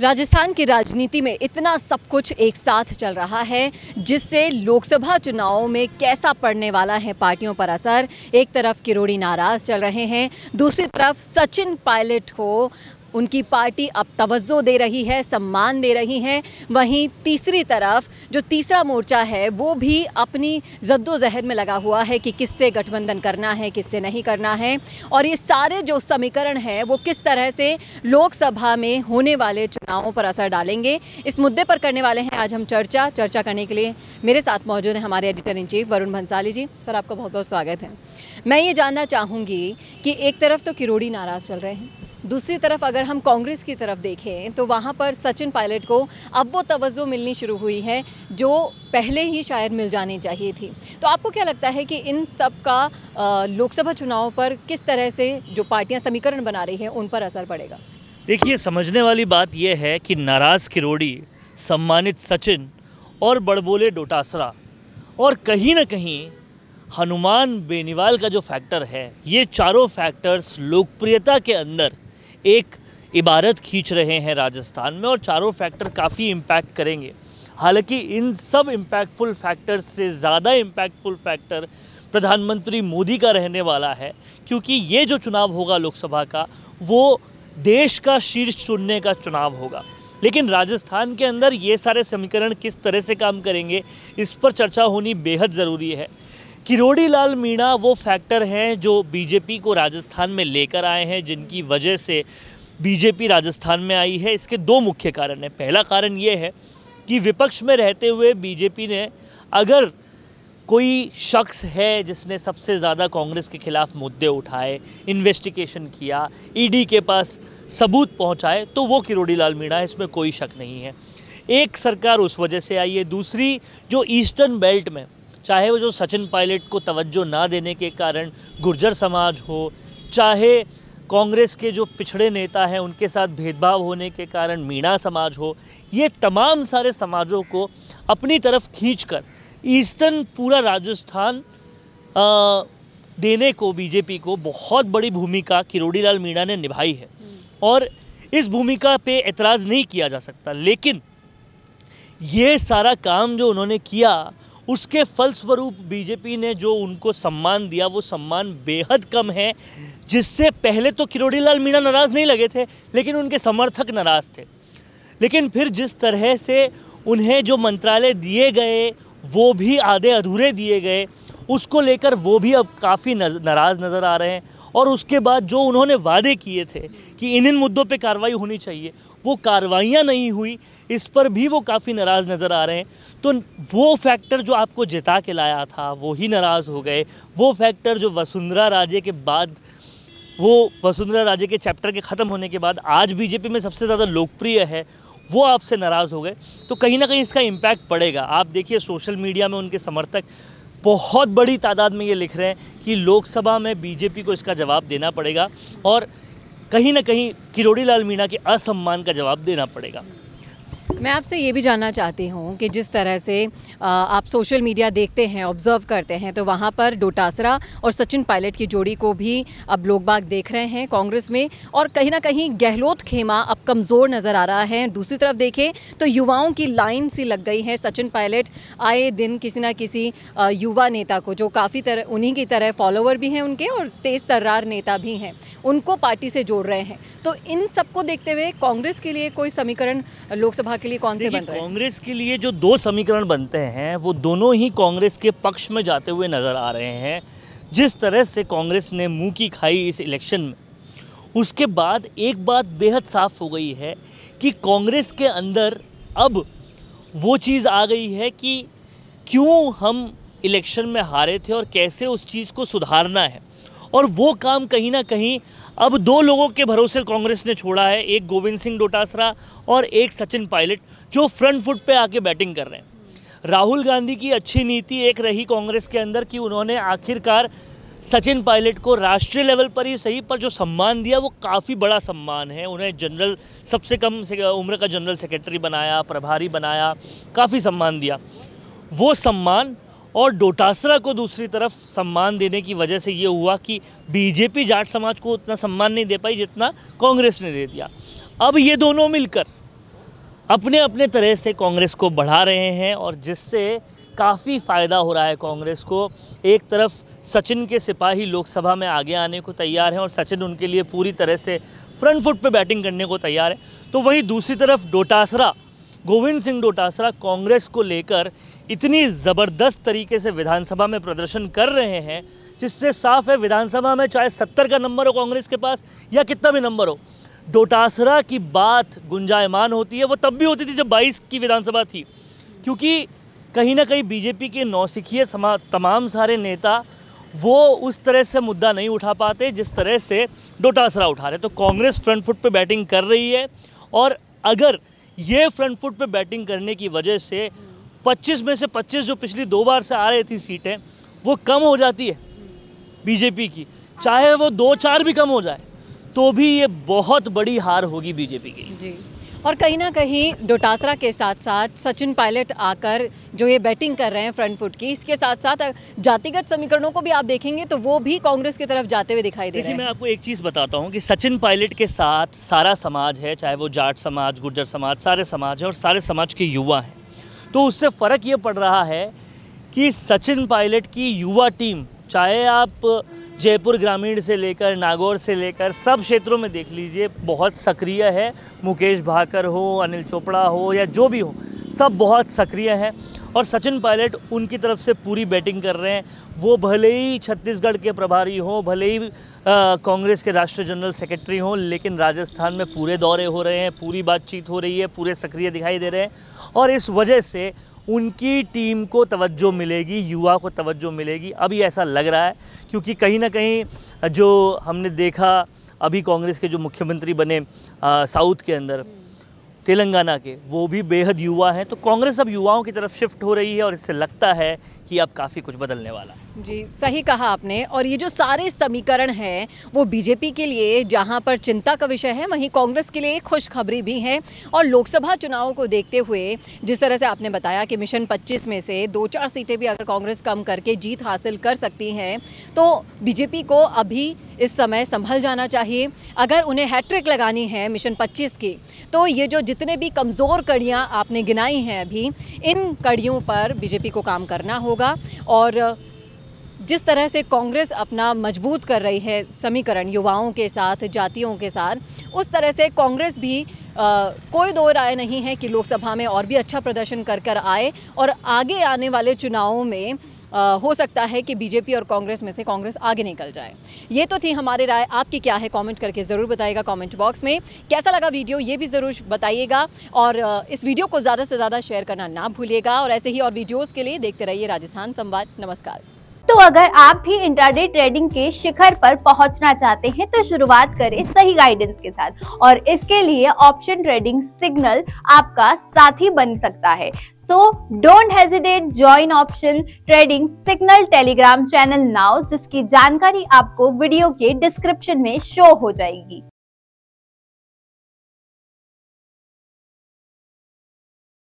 राजस्थान की राजनीति में इतना सब कुछ एक साथ चल रहा है जिससे लोकसभा चुनावों में कैसा पड़ने वाला है पार्टियों पर असर एक तरफ किरोड़ी नाराज चल रहे हैं दूसरी तरफ सचिन पायलट को उनकी पार्टी अब तवज्जो दे रही है सम्मान दे रही है वहीं तीसरी तरफ जो तीसरा मोर्चा है वो भी अपनी जद्दोजहद में लगा हुआ है कि किससे गठबंधन करना है किससे नहीं करना है और ये सारे जो समीकरण हैं वो किस तरह से लोकसभा में होने वाले चुनावों पर असर डालेंगे इस मुद्दे पर करने वाले हैं आज हम चर्चा चर्चा करने के लिए मेरे साथ मौजूद हैं हमारे editor in chief Varun Bhansali ji sir आपका बहुत बहुत स्वागत है मैं ये जानना चाहूँगी कि एक तरफ तो किरोड़ी नाराज़ चल रहे हैं दूसरी तरफ अगर हम कांग्रेस की तरफ देखें तो वहाँ पर सचिन पायलट को अब वो तवज्जो मिलनी शुरू हुई है जो पहले ही शायद मिल जानी चाहिए थी तो आपको क्या लगता है कि इन सब का लोकसभा चुनाव पर किस तरह से जो पार्टियाँ समीकरण बना रही हैं उन पर असर पड़ेगा देखिए समझने वाली बात यह है कि नाराज़ किरोड़ी सम्मानित सचिन और बड़बोले डोटासरा और कहीं ना कहीं हनुमान बेनीवाल का जो फैक्टर है ये चारों फैक्टर्स लोकप्रियता के अंदर एक इबारत खींच रहे हैं राजस्थान में और चारों फैक्टर काफ़ी इम्पैक्ट करेंगे हालांकि इन सब इम्पैक्टफुल फैक्टर्स से ज़्यादा इम्पैक्टफुल फैक्टर प्रधानमंत्री मोदी का रहने वाला है क्योंकि ये जो चुनाव होगा लोकसभा का वो देश का शीर्ष चुनने का चुनाव होगा लेकिन राजस्थान के अंदर ये सारे समीकरण किस तरह से काम करेंगे इस पर चर्चा होनी बेहद ज़रूरी है किरोड़ी लाल मीणा वो फैक्टर हैं जो बीजेपी को राजस्थान में लेकर आए हैं जिनकी वजह से बीजेपी राजस्थान में आई है इसके दो मुख्य कारण हैं पहला कारण ये है कि विपक्ष में रहते हुए बीजेपी ने अगर कोई शख्स है जिसने सबसे ज़्यादा कांग्रेस के खिलाफ मुद्दे उठाए इन्वेस्टिगेशन किया ईडी e के पास सबूत पहुंचाए तो वो किरोड़ी लाल मीणा है इसमें कोई शक नहीं है एक सरकार उस वजह से आई है दूसरी जो ईस्टर्न बेल्ट में चाहे वो जो सचिन पायलट को तवज्जो ना देने के कारण गुर्जर समाज हो चाहे कांग्रेस के जो पिछड़े नेता हैं उनके साथ भेदभाव होने के कारण मीणा समाज हो ये तमाम सारे समाजों को अपनी तरफ खींच कर ईस्टर्न पूरा राजस्थान आ, देने को बीजेपी को बहुत बड़ी भूमिका किरोड़ीलाल मीणा ने निभाई है और इस भूमिका पे एतराज़ नहीं किया जा सकता लेकिन ये सारा काम जो उन्होंने किया उसके फलस्वरूप बीजेपी ने जो उनको सम्मान दिया वो सम्मान बेहद कम है जिससे पहले तो किरोड़ी लाल मीणा नाराज़ नहीं लगे थे लेकिन उनके समर्थक नाराज़ थे लेकिन फिर जिस तरह से उन्हें जो मंत्रालय दिए गए वो भी आधे अधूरे दिए गए उसको लेकर वो भी अब काफ़ी नाराज़ नज़र आ रहे हैं और उसके बाद जो उन्होंने वादे किए थे कि इन इन मुद्दों पे कार्रवाई होनी चाहिए वो कार्रवाइयाँ नहीं हुई इस पर भी वो काफ़ी नाराज़ नज़र आ रहे हैं तो वो फैक्टर जो आपको जिता के लाया था वो ही नाराज़ हो गए वो फैक्टर जो वसुंधरा राजे के बाद वो वसुंधरा राजे के चैप्टर के ख़त्म होने के बाद आज बीजेपी में सबसे ज़्यादा लोकप्रिय है वो आपसे नाराज़ हो गए तो कहीं ना कहीं इसका इम्पैक्ट पड़ेगा आप देखिए सोशल मीडिया में उनके समर्थक बहुत बड़ी तादाद में ये लिख रहे हैं कि लोकसभा में बीजेपी को इसका जवाब देना पड़ेगा और कहीं ना कहीं किरोड़ी लाल मीणा के असम्मान का जवाब देना पड़ेगा मैं आपसे ये भी जानना चाहती हूँ कि जिस तरह से आप सोशल मीडिया देखते हैं ऑब्जर्व करते हैं तो वहाँ पर डोटासरा और सचिन पायलट की जोड़ी को भी अब लोग बाग देख रहे हैं कांग्रेस में और कहीं ना कहीं गहलोत खेमा अब कमज़ोर नज़र आ रहा है दूसरी तरफ देखें तो युवाओं की लाइन सी लग गई है सचिन पायलट आए दिन किसी न किसी युवा नेता को जो काफ़ी तरह उन्हीं की तरह फॉलोवर भी हैं उनके और तेज़ तर्रार नेता भी हैं उनको पार्टी से जोड़ रहे हैं तो इन सबको देखते हुए कांग्रेस के लिए कोई समीकरण लोकसभा लोकसभा के लिए कौन से बन रहे हैं कांग्रेस के लिए जो दो समीकरण बनते हैं वो दोनों ही कांग्रेस के पक्ष में जाते हुए नज़र आ रहे हैं जिस तरह से कांग्रेस ने मुंह की खाई इस इलेक्शन में उसके बाद एक बात बेहद साफ हो गई है कि कांग्रेस के अंदर अब वो चीज़ आ गई है कि क्यों हम इलेक्शन में हारे थे और कैसे उस चीज़ को सुधारना है और वो काम कहीं ना कहीं अब दो लोगों के भरोसे कांग्रेस ने छोड़ा है एक गोविंद सिंह डोटासरा और एक सचिन पायलट जो फ्रंट फुट पे आके बैटिंग कर रहे हैं राहुल गांधी की अच्छी नीति एक रही कांग्रेस के अंदर कि उन्होंने आखिरकार सचिन पायलट को राष्ट्रीय लेवल पर ही सही पर जो सम्मान दिया वो काफ़ी बड़ा सम्मान है उन्हें जनरल सबसे कम उम्र का जनरल सेक्रेटरी बनाया प्रभारी बनाया काफ़ी सम्मान दिया वो सम्मान और डोटासरा को दूसरी तरफ सम्मान देने की वजह से ये हुआ कि बीजेपी जाट समाज को उतना सम्मान नहीं दे पाई जितना कांग्रेस ने दे दिया अब ये दोनों मिलकर अपने अपने तरह से कांग्रेस को बढ़ा रहे हैं और जिससे काफ़ी फ़ायदा हो रहा है कांग्रेस को एक तरफ सचिन के सिपाही लोकसभा में आगे आने को तैयार हैं और सचिन उनके लिए पूरी तरह से फ्रंट फुट पे बैटिंग करने को तैयार है तो वहीं दूसरी तरफ डोटासरा गोविंद सिंह डोटासरा कांग्रेस को लेकर इतनी ज़बरदस्त तरीके से विधानसभा में प्रदर्शन कर रहे हैं जिससे साफ है विधानसभा में चाहे सत्तर का नंबर हो कांग्रेस के पास या कितना भी नंबर हो डोटासरा की बात गुंजायमान होती है वो तब भी होती थी जब 22 की विधानसभा थी क्योंकि कहीं ना कहीं बीजेपी के समा तमाम सारे नेता वो उस तरह से मुद्दा नहीं उठा पाते जिस तरह से डोटासरा उठा रहे तो कांग्रेस फ्रंट फुट पे बैटिंग कर रही है और अगर ये फ्रंट फुट पे बैटिंग करने की वजह से 25 में से 25 जो पिछली दो बार से आ रही थी सीटें वो कम हो जाती है बीजेपी की चाहे वो दो चार भी कम हो जाए तो भी ये बहुत बड़ी हार होगी बीजेपी की जी और कहीं ना कहीं डोटासरा के साथ साथ सचिन पायलट आकर जो ये बैटिंग कर रहे हैं फ्रंट फुट की इसके साथ साथ जातिगत समीकरणों को भी आप देखेंगे तो वो भी कांग्रेस की तरफ जाते हुए दिखाई दे रहे हैं मैं आपको एक चीज़ बताता हूँ कि सचिन पायलट के साथ सारा समाज है चाहे वो जाट समाज गुर्जर समाज सारे समाज है और सारे समाज के युवा हैं तो उससे फ़र्क ये पड़ रहा है कि सचिन पायलट की युवा टीम चाहे आप जयपुर ग्रामीण से लेकर नागौर से लेकर सब क्षेत्रों में देख लीजिए बहुत सक्रिय है मुकेश भाकर हो अनिल चोपड़ा हो या जो भी हो सब बहुत सक्रिय हैं और सचिन पायलट उनकी तरफ से पूरी बैटिंग कर रहे हैं वो भले ही छत्तीसगढ़ के प्रभारी हों भले ही कांग्रेस के राष्ट्रीय जनरल सेक्रेटरी हों लेकिन राजस्थान में पूरे दौरे हो रहे हैं पूरी बातचीत हो रही है पूरे सक्रिय दिखाई दे रहे हैं और इस वजह से उनकी टीम को तवज्जो मिलेगी युवा को तवज्जो मिलेगी अभी ऐसा लग रहा है क्योंकि कहीं ना कहीं जो हमने देखा अभी कांग्रेस के जो मुख्यमंत्री बने साउथ के अंदर तेलंगाना के वो भी बेहद युवा हैं तो कांग्रेस अब युवाओं की तरफ शिफ्ट हो रही है और इससे लगता है कि अब काफ़ी कुछ बदलने वाला है जी सही कहा आपने और ये जो सारे समीकरण हैं वो बीजेपी के लिए जहां पर चिंता का विषय है वहीं कांग्रेस के लिए खुशखबरी भी है और लोकसभा चुनाव को देखते हुए जिस तरह से आपने बताया कि मिशन 25 में से दो चार सीटें भी अगर कांग्रेस कम करके जीत हासिल कर सकती हैं तो बीजेपी को अभी इस समय संभल जाना चाहिए अगर उन्हें हैट्रिक लगानी है मिशन पच्चीस की तो ये जो जितने भी कमज़ोर कड़ियाँ आपने गिनाई हैं अभी इन कड़ियों पर बीजेपी को काम करना होगा और जिस तरह से कांग्रेस अपना मजबूत कर रही है समीकरण युवाओं के साथ जातियों के साथ उस तरह से कांग्रेस भी आ, कोई दो राय नहीं है कि लोकसभा में और भी अच्छा प्रदर्शन कर कर आए और आगे आने वाले चुनावों में आ, हो सकता है कि बीजेपी और कांग्रेस में से कांग्रेस आगे निकल जाए ये तो थी हमारी राय आपकी क्या है कमेंट करके ज़रूर बताइएगा कमेंट बॉक्स में कैसा लगा वीडियो ये भी ज़रूर बताइएगा और इस वीडियो को ज़्यादा से ज़्यादा शेयर करना ना भूलिएगा और ऐसे ही और वीडियोज़ के लिए देखते रहिए राजस्थान संवाद नमस्कार तो अगर आप भी इंटरडे ट्रेडिंग के शिखर पर पहुंचना चाहते हैं तो शुरुआत करें सही गाइडेंस के साथ और इसके लिए ऑप्शन ट्रेडिंग सिग्नल आपका साथी बन सकता है so don't hesitate join option trading signal Telegram channel now जिसकी जानकारी आपको वीडियो के डिस्क्रिप्शन में शो हो जाएगी